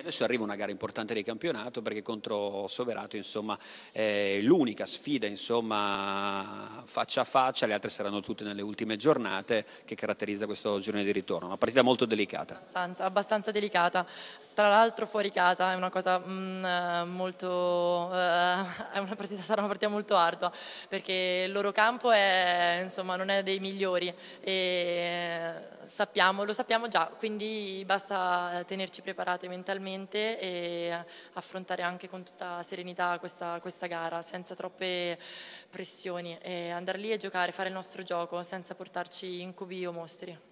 adesso arriva una gara importante di campionato perché contro Soverato insomma, è eh, l'unica sfida insomma, faccia a faccia, le altre saranno tutte nelle ultime giornate che caratterizza questo giorno di ritorno. Una partita molto delicata. Abbastanza, abbastanza delicata, tra l'altro fuori casa è una cosa mh, mm, eh, molto... Eh, una partita, sarà una partita molto ardua perché il loro campo è, insomma, non è dei migliori e sappiamo, lo sappiamo già, quindi basta tenerci preparate mentalmente e affrontare anche con tutta serenità questa, questa gara, senza troppe pressioni, e andare lì a giocare, fare il nostro gioco senza portarci incubi o mostri.